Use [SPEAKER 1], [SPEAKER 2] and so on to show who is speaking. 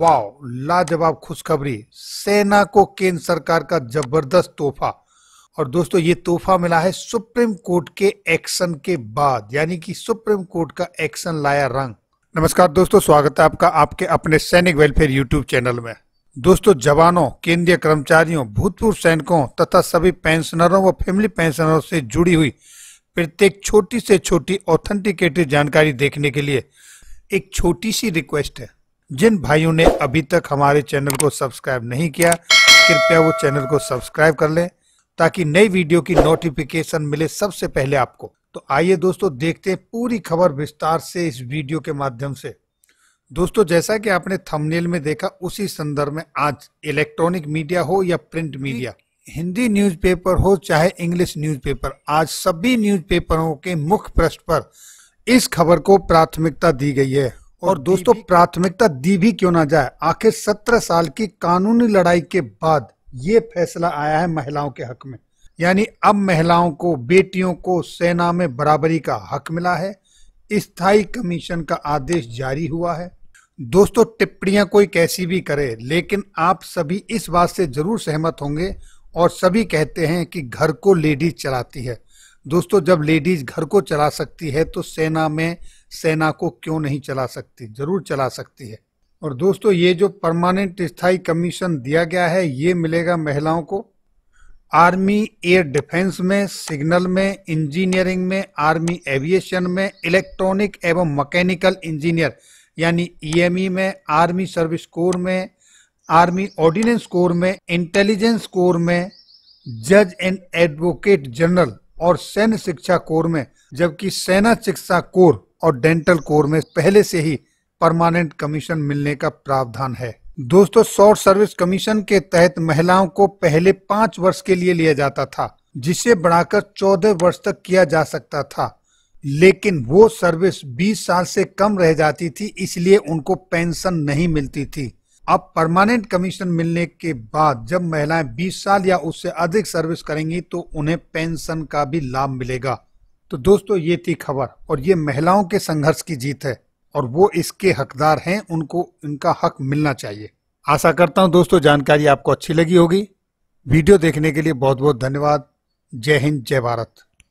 [SPEAKER 1] wow लाजवाब खुशखबरी सेना को केंद्र सरकार का जबरदस्त तोहफा और दोस्तों ये तोहफा मिला है सुप्रीम कोर्ट के एक्शन के बाद यानी कि सुप्रीम कोर्ट का एक्शन लाया रंग नमस्कार दोस्तों स्वागत है आपका आपके अपने सैनिक वेलफेयर यूट्यूब चैनल में दोस्तों जवानों केंद्रीय कर्मचारियों भूतपूर्व सैनिकों तथा सभी पेंशनरों व फैमिली पेंशनरों से जुड़ी हुई प्रत्येक छोटी से छोटी ऑथेंटिकेटेड जानकारी देखने के लिए एक छोटी सी रिक्वेस्ट है जिन भाइयों ने अभी तक हमारे चैनल को सब्सक्राइब नहीं किया कृपया वो चैनल को सब्सक्राइब कर लें ताकि नई वीडियो की नोटिफिकेशन मिले सबसे पहले आपको तो आइए दोस्तों देखते हैं पूरी खबर विस्तार से इस वीडियो के माध्यम से दोस्तों जैसा कि आपने थंबनेल में देखा उसी संदर्भ में आज इलेक्ट्रॉनिक मीडिया हो या प्रिंट मीडिया हिंदी न्यूज़पेपर हो चाहे इंग्लिश न्यूज़पेपर आज सभी न्यूज़पेपरों के मुख्य पृष्ठ पर इस खबर को प्राथमिकता दी गई है और दोस्तों प्राथमिकता दी भी क्यों ना जाए आखिर सत्रह साल की कानूनी लड़ाई के बाद ये फैसला आया है महिलाओं के हक में यानी अब महिलाओं को बेटियों को सेना में बराबरी का हक मिला है स्थायी कमीशन का आदेश जारी हुआ है दोस्तों टिप्पणियां कोई कैसी भी करे लेकिन आप सभी इस बात से जरूर सहमत होंगे और सभी कहते हैं कि घर को लेडीज चलाती है दोस्तों जब लेडीज घर को चला सकती है तो सेना में सेना को क्यों नहीं चला सकती जरूर चला सकती है और दोस्तों ये जो परमानेंट स्थायी कमीशन दिया गया है ये मिलेगा महिलाओं को आर्मी एयर डिफेंस में सिग्नल में इंजीनियरिंग में आर्मी एविएशन में इलेक्ट्रॉनिक एवं मैकेनिकल इंजीनियर यानी ईएमई e e में आर्मी सर्विस कोर में आर्मी ऑर्डिनेंस कोर में इंटेलिजेंस कोर में जज एंड एडवोकेट जनरल और सैन्य शिक्षा कोर में जबकि सेना शिक्षा कोर और डेंटल कोर में पहले से ही परमानेंट कमीशन मिलने का प्रावधान है दोस्तों शॉर्ट सर्विस कमीशन के तहत महिलाओं को पहले पाँच वर्ष के लिए लिया जाता था जिसे बढ़ाकर चौदह वर्ष तक किया जा सकता था लेकिन वो सर्विस 20 साल से कम रह जाती थी इसलिए उनको पेंशन नहीं मिलती थी अब परमानेंट कमीशन मिलने के बाद जब महिलाएं 20 साल या उससे अधिक सर्विस करेंगी तो उन्हें पेंशन का भी लाभ मिलेगा तो दोस्तों ये थी खबर और ये महिलाओं के संघर्ष की जीत है और वो इसके हकदार हैं उनको इनका हक मिलना चाहिए आशा करता हूँ दोस्तों जानकारी आपको अच्छी लगी होगी वीडियो देखने के लिए बहुत बहुत धन्यवाद जय हिंद जय भारत